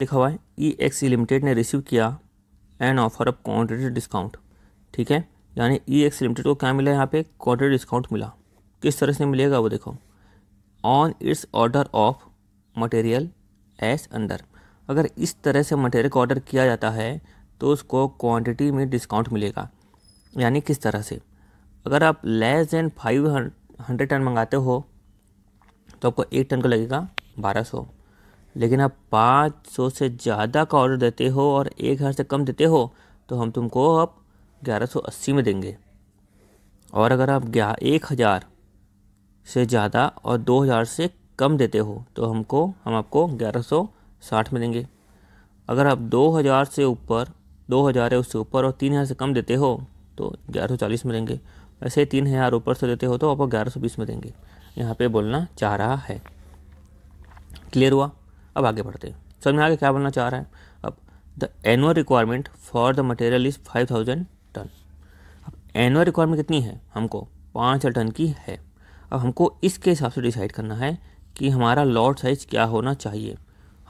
लिखा हुआ है ई एक्स लिमिटेड ने रिसीव किया an offer of quantity discount ठीक है यानी ई एक्स लिमिटेड को क्या मिला यहाँ पे क्वान्टिटी डिस्काउंट मिला किस तरह से मिलेगा वो देखो on its order of material as under अगर इस तरह से मटेरियल का ऑर्डर किया जाता है तो उसको क्वान्टिटी में डिस्काउंट मिलेगा यानी किस तरह से अगर आप less than five hundred ton मंगाते हो तो आपको एक टन का लगेगा बारह सौ लेकिन आप पाँच सौ से ज़्यादा का ऑर्डर देते हो और एक हज़ार से कम देते हो तो हम तुमको अब ग्यारह सौ अस्सी में देंगे और अगर आप ग्यारह एक हज़ार से ज़्यादा और दो हज़ार से कम देते हो तो हमको हम आपको ग्यारह सौ साठ में देंगे अगर आप दो हज़ार से ऊपर दो हज़ार है उससे ऊपर और तीन हज़ार से कम देते हो तो ग्यारह सौ चालीस में देंगे वैसे तीन हज़ार ऊपर से देते हो तो आपको ग्यारह सौ बीस में देंगे यहाँ पे बोलना चाह रहा है क्लियर हुआ अब आगे बढ़ते हैं समझ में आगे क्या बोलना चाह रहा है अब the annual requirement for the material is five thousand ton अब एनुअल रिक्वायरमेंट कितनी है हमको पाँच टन की है अब हमको इसके हिसाब से डिसाइड करना है कि हमारा लॉट साइज़ क्या होना चाहिए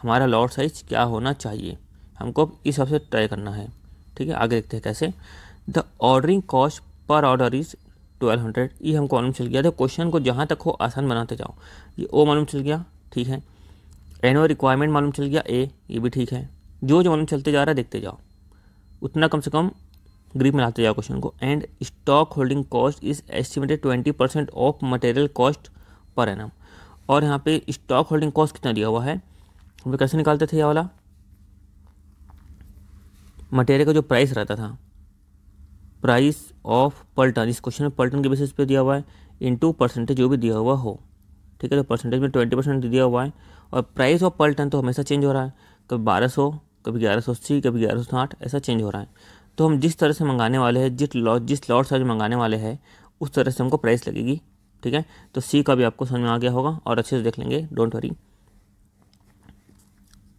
हमारा लॉट साइज़ क्या होना चाहिए हमको अब इस हिसाब से तय करना है ठीक है आगे देखते हैं कैसे the ordering cost per order is twelve hundred ये हमको मालूम चल गया था क्वेश्चन को जहाँ तक हो आसान बनाते जाओ ये ओ मालूम चल गया ठीक है एनो रिक्वायरमेंट मालूम चल गया ए ये भी ठीक है जो जो मालूम चलते जा रहा है देखते जाओ उतना कम से कम ग्रीप में लाते जाओ क्वेश्चन को and stock holding cost is estimated twenty percent of material cost per annum और यहाँ पे स्टॉक होल्डिंग कॉस्ट कितना दिया हुआ है हम कैसे निकालते थे ये वाला मटेरियल का जो प्राइस रहता था प्राइस ऑफ पल्टन इस क्वेश्चन में पल्टन के बेसिस पे दिया हुआ है टू परसेंटेज जो भी दिया हुआ हो ठीक है तो परसेंटेज में ट्वेंटी परसेंट दिया हुआ है और प्राइस ऑफ पर टन तो हमेशा चेंज हो रहा है कभी बारह सौ कभी ग्यारह सौ अस्सी कभी ग्यारह सौ साठ ऐसा चेंज हो रहा है तो हम जिस तरह से मंगाने वाले हैं जिस लॉट जिस लॉट साइज मंगाने वाले हैं उस तरह से हमको प्राइस लगेगी ठीक है तो सी का भी आपको समझ में आ गया होगा और अच्छे से देख लेंगे don't worry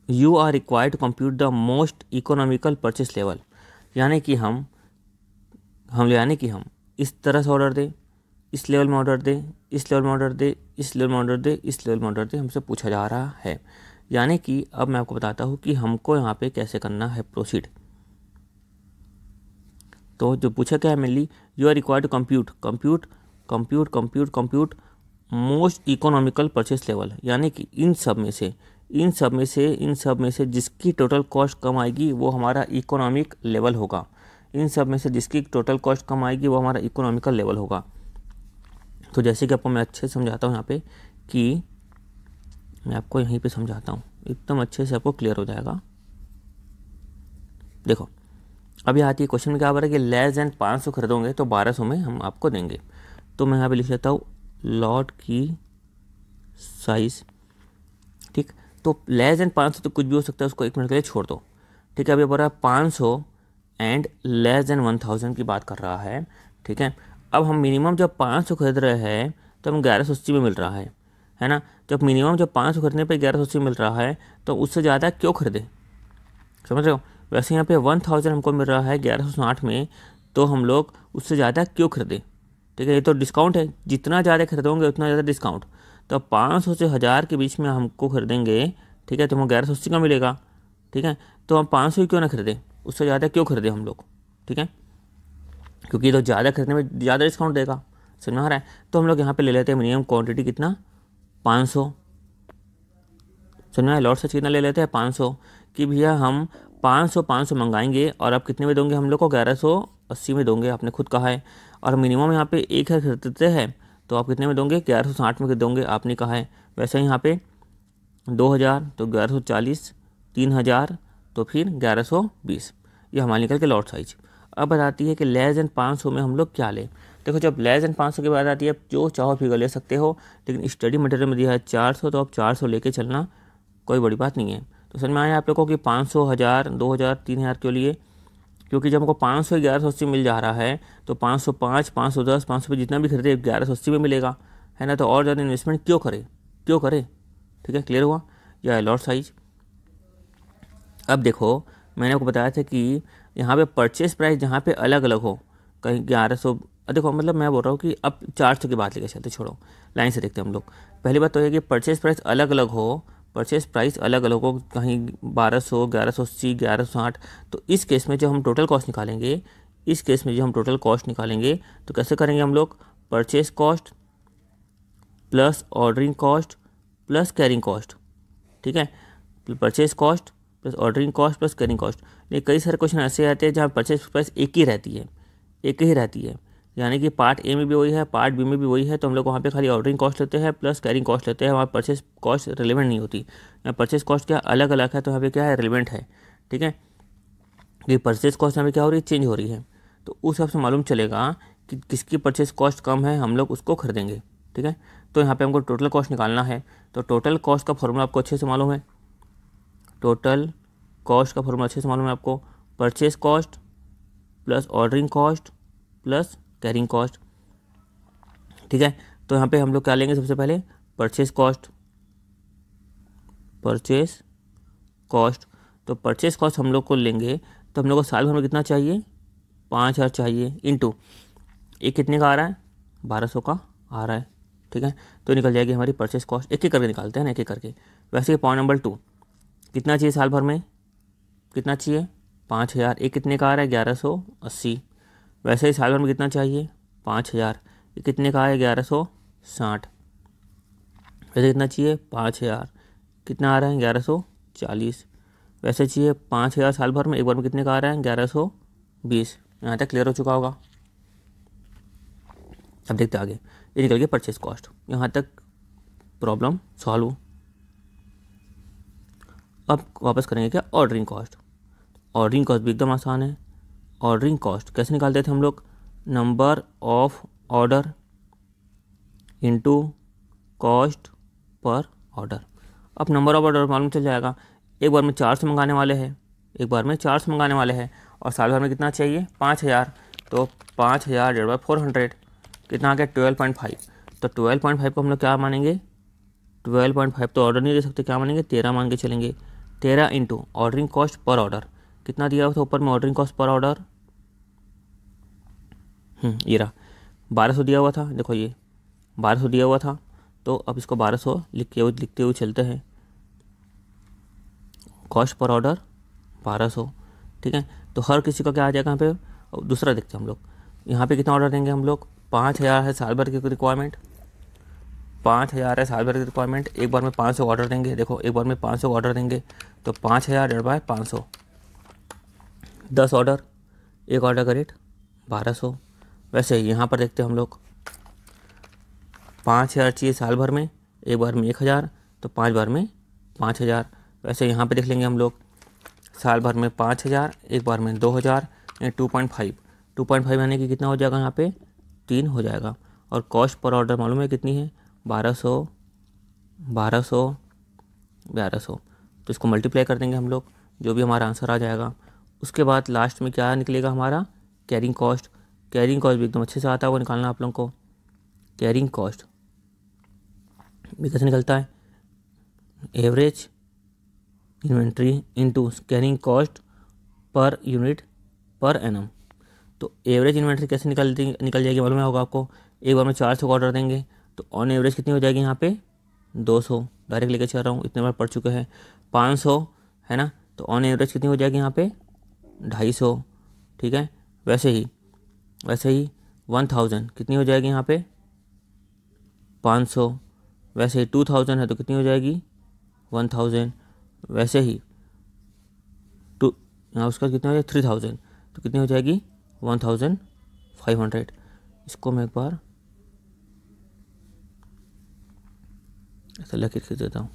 you are required to compute the most economical purchase level यानी कि हम हम यानी कि हम इस तरह से ऑर्डर दें इस लेवल में ऑर्डर दें इस लेवल में ऑर्डर दे इस लेवल में ऑर्डर दे इस लेवल में ऑर्डर दे हमसे पूछा जा रहा है यानी कि अब मैं आपको बताता हूँ कि हमको यहाँ पे कैसे करना है प्रोसीड तो जो पूछा क्या है mainly you are required compute compute compute compute compute most economical purchase level यानी कि इन सब में से इन सब में से इन सब में से जिसकी टोटल कॉस्ट कम आएगी वो हमारा इकोनॉमिक लेवल होगा इन सब में से जिसकी टोटल कॉस्ट कम आएगी वो हमारा इकोनॉमिकल लेवल होगा तो जैसे कि आपको मैं अच्छे से समझाता हूँ यहाँ पे कि मैं आपको यहीं पे समझाता हूँ एकदम अच्छे से आपको क्लियर हो जाएगा देखो अभी आती है क्वेश्चन में क्या है कि लेस देन पाँच सौ खरीदोगे तो बारह सौ में हम आपको देंगे तो मैं यहाँ पे लिख लेता हूँ लॉट की साइज़ ठीक तो लेस देन पाँच सौ तो कुछ भी हो सकता है उसको एक मिनट के लिए छोड़ दो ठीक है अभी बोल रहा है पाँच सौ and less than one thousand की बात कर रहा है ठीक है अब हम मिनिमम जब पाँच सौ खरीद रहे हैं तो हम ग्यारह सौ अस्सी में मिल रहा है है ना जब मिनिमम जब पाँच सौ खरीदने पर ग्यारह सौ अस्सी मिल रहा है तो उससे ज़्यादा क्यों खरीदें समझ रहे हो वैसे यहाँ पे वन थाउजेंड हमको मिल रहा है ग्यारह सौ साठ में तो हम लोग उससे ज़्यादा क्यों खरीदें ठीक है ये तो डिस्काउंट है जितना ज़्यादा खरीदोगे उतना ज़्यादा डिस्काउंट तो पाँच सौ से हज़ार के बीच में हमको खरीदेंगे ठीक है तो हमें ग्यारह सौ अस्सी का मिलेगा ठीक है तो हम पाँच सौ क्यों ना खरीदें उससे ज़्यादा क्यों खरीदें हम लोग ठीक है क्योंकि तो ज़्यादा खरीदने में ज़्यादा डिस्काउंट देगा समझ आ रहा है तो हम लोग यहाँ पे ले लेते हैं मिनिमम क्वांटिटी कितना पाँच सौ सुनना है लॉट से कितना ले लेते हैं पाँच सौ कि भैया हम पाँच सौ पाँच सौ मंगाएंगे और आप कितने में दोगे हम लोग को ग्यारह सौ अस्सी में दोगे आपने खुद कहा है और मिनिमम यहाँ पे एक हज़ार खरीदते हैं तो आप कितने में दोगे ग्यारह सौ साठ में दोगे आपने कहा है वैसे यहाँ पे दो हज़ार तो ग्यारह सौ चालीस तीन हज़ार तो फिर ग्यारह सौ बीस ये हमारे निकल के लॉट साइज अब बताती है कि लेस देन पाँच में हम लोग क्या लें देखो जब लेस देन पाँच की बात आती है आप जो चाहो फिगर ले सकते हो लेकिन स्टडी मटेरियल में दिया है चार सौ तो आप चार सौ लेके चलना कोई बड़ी बात नहीं है तो समझ में आया आप लोगों को कि पाँच सौ हज़ार दो हज़ार तीन हज़ार के लिए क्योंकि जब हमको पाँच सौ ग्यारह सौ अस्सी मिल जा रहा है तो पाँच सौ पाँच पाँच सौ दस पाँच सौ जितना भी खरीदे ग्यारह सौ अस्सी में मिलेगा है ना तो और ज़्यादा इन्वेस्टमेंट क्यों करें क्यों करें ठीक है क्लियर हुआ या अलॉट साइज अब देखो मैंने आपको बताया था कि यहाँ पे परचेस प्राइस जहाँ पे अलग अलग हो कहीं ग्यारह सौ देखो मतलब मैं बोल रहा हूँ कि अब चार सौ की बात लेकर चलते छोड़ो लाइन से देखते हैं हम लोग पहली बात तो है कि परचेस प्राइस अलग अलग हो परचेस प्राइस अलग अलग हो कहीं बारह सौ ग्यारह सौ अस्सी ग्यारह सौ साठ तो इस केस में जो हम टोटल कॉस्ट निकालेंगे इस केस में जो हम टोटल कॉस्ट निकालेंगे तो कैसे करेंगे हम लोग purchase cost plus ordering cost plus carrying cost ठीक है purchase cost plus ordering cost plus carrying cost ये कई सारे क्वेश्चन ऐसे आते हैं जहाँ परचेज प्राइस एक ही रहती है एक ही रहती है यानी कि पार्ट ए में भी वही है पार्ट बी में भी वही है तो हम लोग वहाँ पे खाली ऑर्डरिंग कॉस्ट लेते हैं प्लस कैरिंग कॉस्ट लेते हैं वहाँ परचेस कॉस्ट रिलेवेंट नहीं होती यहाँ परचेस कॉस्ट क्या अलग अलग है तो यहाँ पे क्या है रिलेवेंट है ठीक है ये परचेस कॉस्ट यहाँ पे क्या हो रही है चेंज हो रही है तो उस हिसाब से मालूम चलेगा कि किसकी परचेस कॉस्ट कम है हम लोग उसको खरीदेंगे ठीक है तो यहाँ पर हमको टोटल कॉस्ट निकालना है तो टोटल कॉस्ट का फॉर्मूला आपको अच्छे से मालूम है टोटल कॉस्ट का फॉर्मूला अच्छे से मालूम है आपको purchase cost plus ordering cost plus carrying cost ठीक है तो यहाँ पे हम लोग क्या लेंगे सबसे पहले परचेज कॉस्ट परचेज कॉस्ट तो परचेज कॉस्ट हम लोग को लेंगे तो हम लोग को साल में कितना चाहिए पाँच हज़ार चाहिए टू ये कितने का आ रहा है बारह सौ का आ रहा है ठीक है तो निकल जाएगी हमारी परचेस कॉस्ट एक एक करके निकालते हैं ना एक एक करके वैसे पॉइंट नंबर टू कितना चाहिए साल भर में कितना चाहिए पाँच हज़ार एक कितने का आ रहा है ग्यारह सौ अस्सी वैसे ही साल भर में कितना चाहिए पाँच हज़ार ये कितने का है ग्यारह सौ साठ वैसे कितना चाहिए पाँच हज़ार कितना आ रहा है ग्यारह सौ चालीस वैसे चाहिए पाँच हज़ार साल भर में एक बार में कितने का आ रहा है ग्यारह सौ बीस यहाँ तक क्लियर हो चुका होगा अब देखते आगे ये निकल गया परचेज कॉस्ट यहाँ तक प्रॉब्लम सॉल्व अब वापस करेंगे क्या ऑर्डरिंग कॉस्ट ऑर्डरिंग कॉस्ट भी एकदम आसान है ऑर्डरिंग कॉस्ट कैसे निकालते थे हम लोग number of order into cost per order अब नंबर ऑफ ऑर्डर मालूम चल जाएगा एक बार में चार सौ मंगाने वाले हैं एक बार में चार सौ मंगाने वाले हैं और साल भर में कितना चाहिए पाँच हज़ार तो पाँच हज़ार डेढ़ बाई फोर हंड्रेड कितना आ गया ट्वेल्व पॉइंट फाइव तो ट्वेल्व पॉइंट फाइव को हम लोग क्या मानेंगे ट्वेल्व पॉइंट फाइव तो ऑर्डर नहीं दे सकते क्या मानेंगे तेरह मान के चलेंगे तेरह into ordering cost per order कितना दिया हुआ था ऊपर में ऑर्डरिंग कॉस्ट पर ऑर्डर ये रहा बारह सौ दिया हुआ था देखो ये बारह सौ दिया हुआ था तो अब इसको बारह सौ लिख के लिखते हुए चलते हैं कॉस्ट पर ऑर्डर बारह सौ ठीक है तो हर किसी का क्या आ जाएगा यहाँ पे दूसरा देखते हैं हम लोग यहाँ पे कितना ऑर्डर देंगे हम लोग पाँच हज़ार है साल भर की रिक्वायरमेंट पाँच हज़ार है साल भर की रिक्वायरमेंट एक बार में पाँच सौ ऑर्डर देंगे देखो एक बार में पाँच सौ ऑर्डर देंगे तो पाँच हज़ार डेढ़ बाय पाँच सौ दस ऑर्डर एक ऑर्डर का रेट बारह सौ वैसे यहाँ पर देखते हम लोग पाँच हज़ार चाहिए साल भर में एक बार में एक हज़ार तो पाँच बार में पाँच हज़ार वैसे यहाँ पर देख लेंगे हम लोग साल भर में पाँच हज़ार एक बार में दो हज़ार two point five two point five यानी कि कितना हो जाएगा यहाँ पे तीन हो जाएगा और कॉस्ट पर ऑर्डर मालूम है कितनी है बारह सौ बारह सौ ग्यारह सौ तो इसको मल्टीप्लाई कर देंगे हम लोग जो भी हमारा आंसर आ जाएगा उसके बाद लास्ट में क्या निकलेगा हमारा कैरिंग कॉस्ट कैरिंग कॉस्ट भी एकदम अच्छे से आता है वो निकालना आप लोगों को कैरिंग कॉस्ट भी कैसे निकलता है average inventory into carrying cost per unit per annum तो एवरेज इन्वेंट्री कैसे निकल निकल जाएगी मालूम होगा आपको एक बार में चार सौ का ऑर्डर देंगे तो ऑन एवरेज कितनी हो जाएगी यहाँ पे 200 डायरेक्ट लेकर चल रहा हूँ इतने बार पढ़ चुके हैं 500 है ना तो ऑन एवरेज कितनी हो जाएगी यहाँ पे 250 ठीक है वैसे ही वैसे ही 1000 कितनी हो जाएगी यहाँ पे 500 वैसे ही 2000 है तो कितनी हो जाएगी 1000 वैसे ही टू उसका कितना हो जाएगा थ्री थाउजेंड तो कितनी हो जाएगी वन थाउजेंड फाइव हंड्रेड इसको मैं एक बार ऐसा लकीर खींच देता हूँ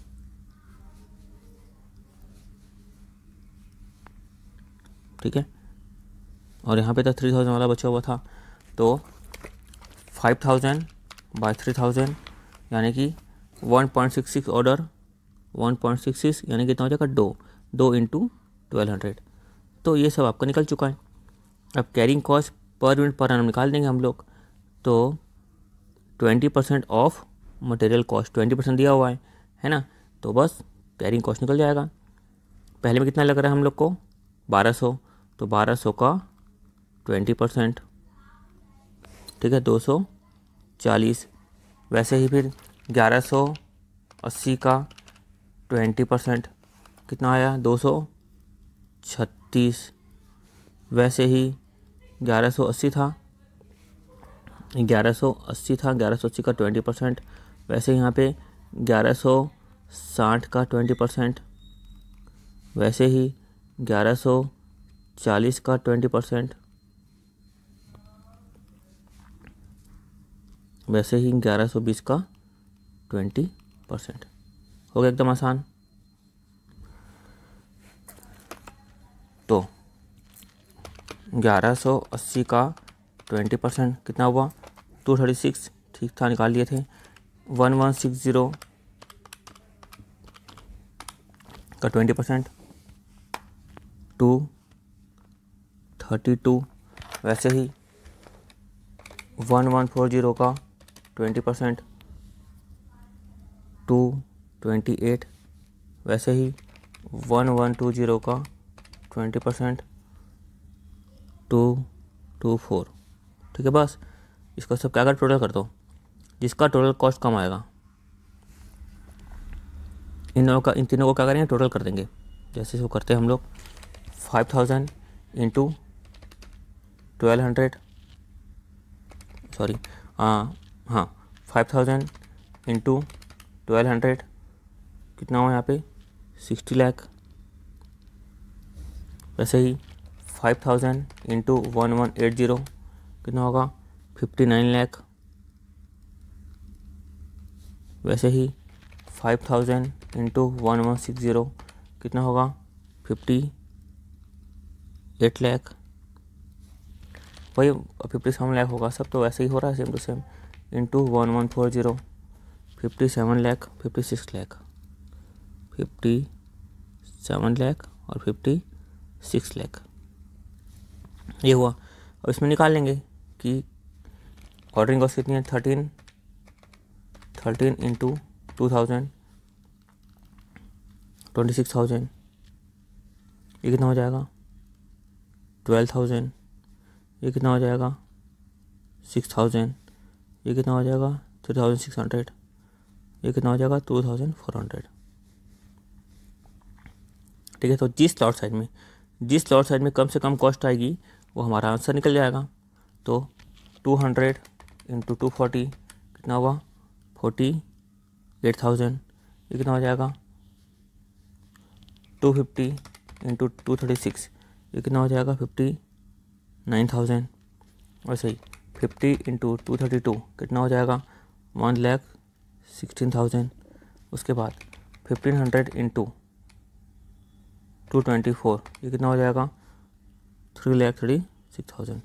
ठीक है और यहाँ पे तो थ्री थाउजेंड वाला बचा हुआ था तो five thousand by three thousand यानी कि one point six six order one point six six यानी कितना हो जाएगा दो दो इंटू ट्वेल्व हंड्रेड तो ये सब आपका निकल चुका है अब कैरिंग कॉस्ट पर यूनिट पर आना निकाल देंगे हम लोग तो twenty percent of material cost twenty percent दिया हुआ है है ना तो बस कैरिंग कॉस्ट निकल जाएगा पहले में कितना लग रहा है हम लोग को बारह सौ तो बारह सौ का ट्वेंटी परसेंट ठीक है दो सौ चालीस वैसे ही फिर ग्यारह सौ अस्सी का ट्वेंटी परसेंट कितना आया दो सौ छत्तीस वैसे ही ग्यारह सौ अस्सी था ग्यारह सौ अस्सी था ग्यारह सौ अस्सी का ट्वेंटी परसेंट वैसे यहाँ पे ग्यारह सौ साठ का ट्वेंटी परसेंट वैसे ही ग्यारह सौ चालीस का ट्वेंटी परसेंट वैसे ही ग्यारह सौ बीस का ट्वेंटी परसेंट हो गया एकदम आसान तो ग्यारह सौ अस्सी का ट्वेंटी परसेंट कितना हुआ टू थर्टी सिक्स ठीक था निकाल लिए थे वन वन सिक्स ज़ीरो का twenty percent two thirty two वैसे ही वन वन फोर ज़ीरो का twenty percent two twenty eight वैसे ही वन वन टू ज़ीरो का twenty percent two two four ठीक है बस इसको सब क्या कर टोटल कर दो जिसका टोटल कॉस्ट कम आएगा इन लोगों का इन तीनों को क्या करेंगे टोटल कर देंगे जैसे वो करते हैं हम लोग five thousand into twelve hundred sorry हाँ five thousand into twelve hundred कितना हुआ यहाँ पे सिक्सटी लाख वैसे ही five thousand into one one eight zero कितना होगा फिफ्टी नाइन लैख वैसे ही five thousand into one one six zero कितना होगा फिफ्टी एट लैख वही फिफ्टी सेवन लैख होगा सब तो वैसे ही हो रहा है same to same into one one four zero fifty seven lakh fifty six lakh fifty seven lakh और फिफ्टी सिक्स लैख ये हुआ अब इसमें निकाल लेंगे कि ऑर्डरिंग कॉस्ट कितनी है thirteen thirteen into two thousand twenty six thousand ये कितना हो जाएगा ट्वेल्व थाउजेंड ये कितना हो जाएगा सिक्स थाउजेंड ये कितना हो जाएगा थ्री थाउजेंड सिक्स हंड्रेड ये कितना हो जाएगा टू थाउजेंड फोर हंड्रेड ठीक है तो जिस लॉट साइज में जिस लॉट साइज में कम से कम कॉस्ट आएगी वो हमारा आंसर निकल जाएगा तो two hundred into two forty कितना हुआ फोर्टी एट थाउजेंड ये कितना हो जाएगा two fifty into two thirty six ये कितना हो जाएगा फिफ्टी नाइन थाउजेंड और सही fifty into two thirty two कितना हो जाएगा वन लैख सिक्सटीन थाउजेंड उसके बाद fifteen hundred into two twenty four ये कितना हो जाएगा three lakh thirty six thousand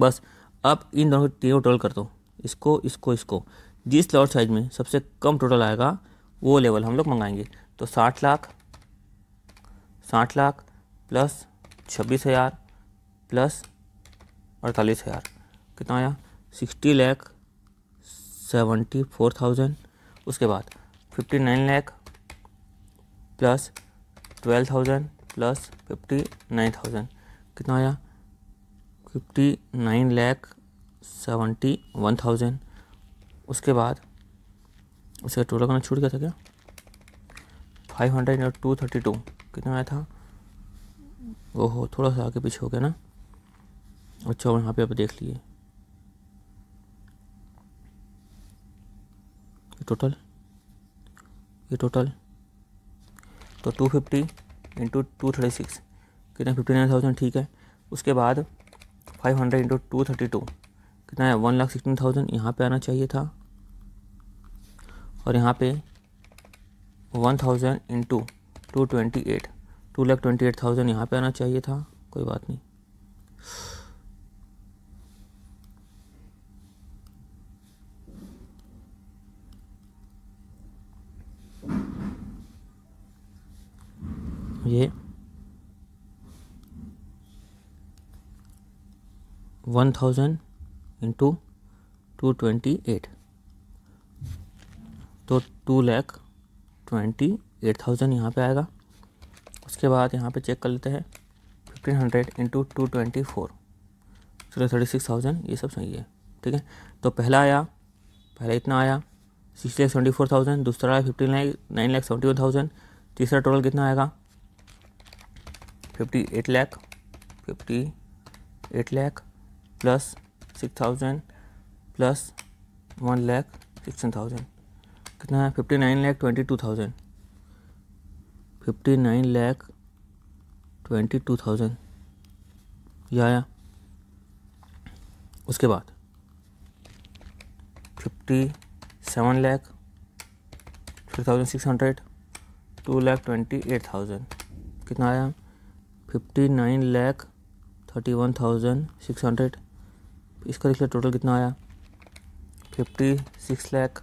बस अब इन दोनों तीनों टोटल कर दो इसको इसको इसको जिस लॉट साइज में सबसे कम टोटल आएगा वो लेवल हम लोग मंगाएंगे तो साठ लाख साठ लाख प्लस छब्बीस हज़ार प्लस अड़तालीस हज़ार कितना आया sixty lakh seventy four thousand उसके बाद fifty nine lakh plus twelve thousand plus fifty nine thousand कितना आया fifty nine lakh seventy one thousand उसके बाद उसका टोटल करना छूट गया था क्या फाइव हंड्रेड और टू थर्टी टू कितना आया था ओहो थोड़ा सा आगे पीछे हो गया ना अच्छा वहाँ पे आप देख लिए टोटल ये टोटल तो two fifty into two thirty six कितना फिफ्टी नाइन थाउजेंड ठीक है उसके बाद five hundred into two thirty two कितना है वन लाख सिक्सटीन थाउजेंड यहाँ पर आना चाहिए था और यहाँ पे one thousand into two twenty eight two lakh twenty eight thousand यहाँ पर आना चाहिए था कोई बात नहीं ये one thousand into two twenty eight तो two lakh twenty eight thousand यहाँ पर आएगा उसके बाद यहाँ पे चेक कर लेते हैं fifteen hundred into two twenty four चलो थर्टी सिक्स थाउजेंड ये सब सही है ठीक है तो पहला आया पहला इतना आया six lakh seventy four thousand दूसरा आया fifteen lakh nine lakh seventy one thousand तीसरा टोटल कितना आएगा fifty eight lakh fifty eight lakh plus six thousand plus one lakh sixteen thousand कितना है fifty nine lakh twenty two thousand fifty nine lakh twenty two thousand यह आया उसके बाद fifty seven lakh three thousand six hundred two lakh twenty eight thousand कितना आया fifty nine lakh thirty one thousand six hundred इसका देख टोटल कितना आया fifty six lakh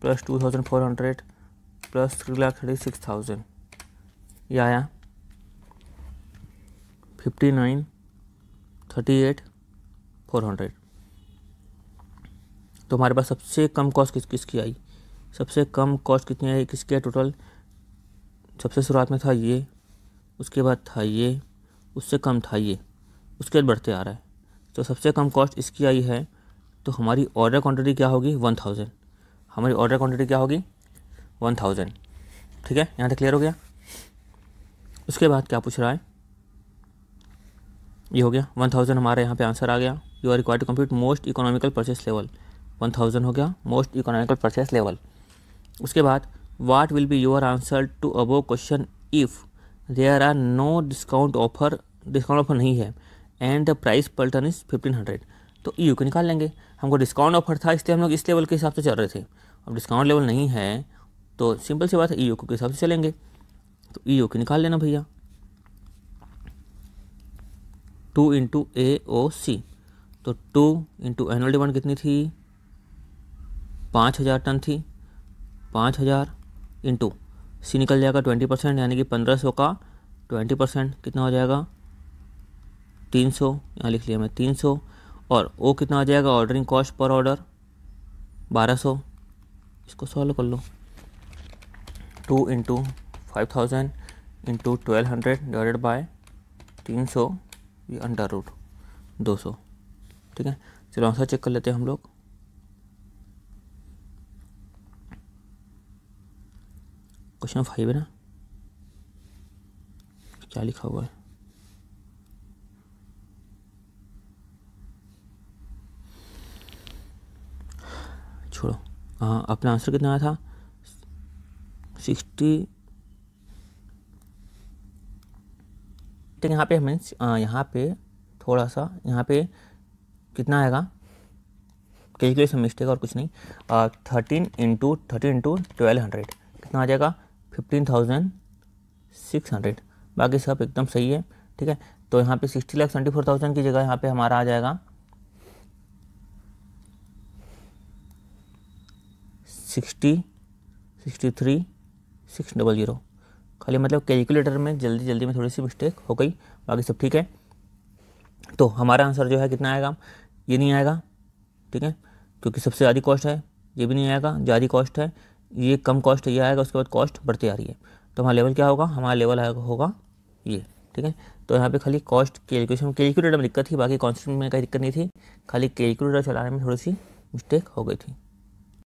plus two thousand four hundred plus three lakh thirty six thousand यह आया fifty nine thirty eight four hundred तो हमारे पास सबसे कम कॉस्ट किस किसकी आई सबसे कम कॉस्ट कितनी आई किसकी आई टोटल सबसे शुरुआत में था ये उसके बाद था ये उससे कम था ये उसके बाद बढ़ते आ रहा है तो सबसे कम कॉस्ट इसकी आई है तो हमारी ऑर्डर क्वांटिटी क्या होगी वन थाउजेंड हमारी ऑर्डर क्वांटिटी क्या होगी वन थाउजेंड ठीक है यहाँ तक क्लियर हो गया उसके बाद क्या पूछ रहा है ये हो गया वन थाउजेंड हमारा यहाँ पे आंसर आ गया you are require to complete most economical purchase level one thousand हो गया मोस्ट इकोनॉमिकल परचेस लेवल उसके बाद what will be your answer to above question if there are no discount offer discount offer नहीं है and the price per ton is fifteen hundred तो ई you के निकाल लेंगे हमको डिस्काउंट ऑफर था इसलिए हम लोग इस लेवल के हिसाब से चल रहे थे अब डिस्काउंट लेवल नहीं है तो सिंपल सी बात है ई e यू के हिसाब से चलेंगे तो ई यू के निकाल लेना भैया टू इंटू ए ओ सी तो टू इंटू एनुअल डिमांड कितनी थी पाँच हज़ार टन थी पाँच हज़ार इंटू सी निकल जाएगा ट्वेंटी परसेंट यानी कि पंद्रह सौ का ट्वेंटी परसेंट कितना हो जाएगा तीन सौ यहाँ लिख लिया मैं तीन सौ और ओ कितना आ जाएगा ऑर्डरिंग कॉस्ट पर ऑर्डर बारह सौ इसको सॉल्व कर लो two into five thousand into twelve hundred divided by तीन सौ ये अंडर रूट दो सौ ठीक है चलो आंसर चेक कर लेते हैं हम लोग क्वेश्चन फाइव है ना क्या लिखा हुआ है छोड़ो हाँ अपना आंसर कितना आया था सिक्सटी यहाँ पे हमें यहाँ पे थोड़ा सा यहाँ पे कितना आएगा कैलकुलेशन मिस्टेक और कुछ नहीं thirteen into thirteen into twelve hundred कितना आ जाएगा फिफ्टीन थाउजेंड सिक्स हंड्रेड बाकी सब एकदम सही है ठीक है तो यहाँ पे sixty lakh twenty four thousand की जगह यहाँ पे हमारा आ जाएगा sixty sixty three six double zero खाली मतलब कैलकुलेटर में जल्दी जल्दी में थोड़ी सी मिस्टेक हो गई बाकी सब ठीक है तो हमारा आंसर जो है कितना आएगा ये नहीं आएगा ठीक है क्योंकि सबसे ज़्यादा कॉस्ट है ये भी नहीं आएगा ज़्यादा कॉस्ट है ये कम कॉस्ट ये आएगा उसके बाद कॉस्ट बढ़ती आ रही है तो हमारा लेवल क्या होगा हमारा लेवल आएगा होगा ये ठीक है तो यहाँ पे खाली कॉस्ट कैलकुलेशन कैलकुलेटर में दिक्कत थी बाकी कॉन्स्टेंट में कहीं दिक्कत नहीं थी खाली कैलकुलेटर चलाने में थोड़ी सी मिस्टेक हो गई थी